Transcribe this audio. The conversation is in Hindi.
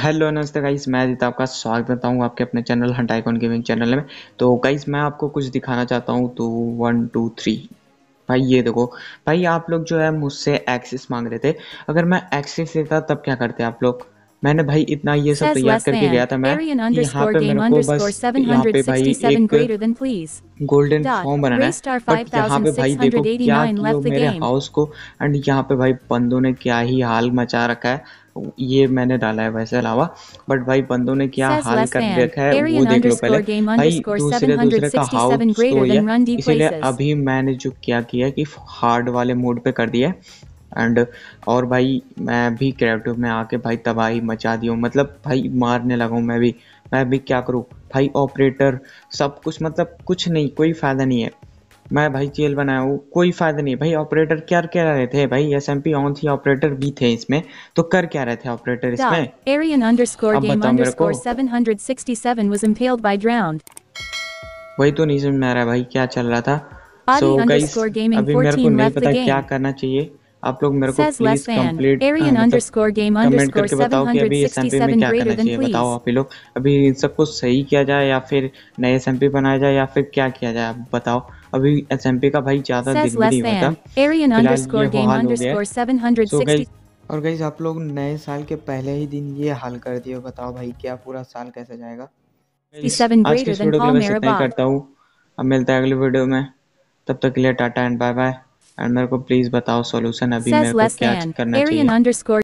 हेलो नमस्ते गाइस मैं आदित्य आपका स्वागत करता हूँ आपके अपने channel hunt icon gaming channel में तो गाइस मैं आपको कुछ दिखाना चाहता हूँ तो वन टू थ्री भाई ये देखो भाई आप लोग जो है मुझसे एक्सेस मांग रहे थे अगर मैं एक्सेस देता तब क्या करते आप लोग मैंने भाई इतना ये सब तैयार करके गया था मैं यहाँ पे मेरे को बस यहाँ पे भाई एक गोल्डन फॉर्म बनाना है बट यहाँ पे भाई देखो क्या मेरे हाउस को एंड यहाँ पे भाई बंदों ने क्या ही हाल मचा रखा है ये मैंने डाला है वैसे अलावा बट भाई बंदों ने क्या हाल कर रखा है वो देख लो पहले भाई दूसरे दूसरे का हाउ तो ये इसीलिए अभी मैंने जो क्या किया कि हार्ड वाले मोड पे कर दिया एंड और भाई मैं भी क्रिएटिव में आके भाई तबाही मचा दी हूँ मतलब भाई मारने लगा हूँ मैं भी मैं भी क्या करूँ भाई ऑपरेटर सब कुछ मतलब कुछ नहीं कोई फ़ायदा नहीं है मैं भाई केल बनाया हूँ कोई फ़ायदा नहीं भाई ऑपरेटर क्या कह रहे थे भाई एस एम पी ऑन थी ऑपरेटर भी थे इसमें तो कर क्या रहे थे ऑपरेटर इसमें Arian underscore game underscore 767 was impaled by drowned वही तो नहीं समझ में आ रहा भाई क्या चल रहा था सो so, गाइस अभी मेरे को नहीं पता क्या करना चाहिए आप लोग मेरे को प्लीज कंप्लीट कमेंट करके बताओ कि अभी एस में क्या करना चाहिए बताओ आप लोग अभी इन सबको सही किया जाए या फिर नए एस बनाया जाए या फिर क्या किया जाए आप बताओ अभी पी का भाई ज्यादा और गई आप लोग नए साल के पहले ही दिन ये हाल कर दिए बताओ भाई क्या पूरा साल कैसे जाएगा आज के वीडियो के लिए इतना करता हूँ अब मिलता है अगले वीडियो में तब तक के लिए tata and bye bye and मेरे को प्लीज बताओ सॉल्यूशन अभी मेरे को क्या करना चाहिए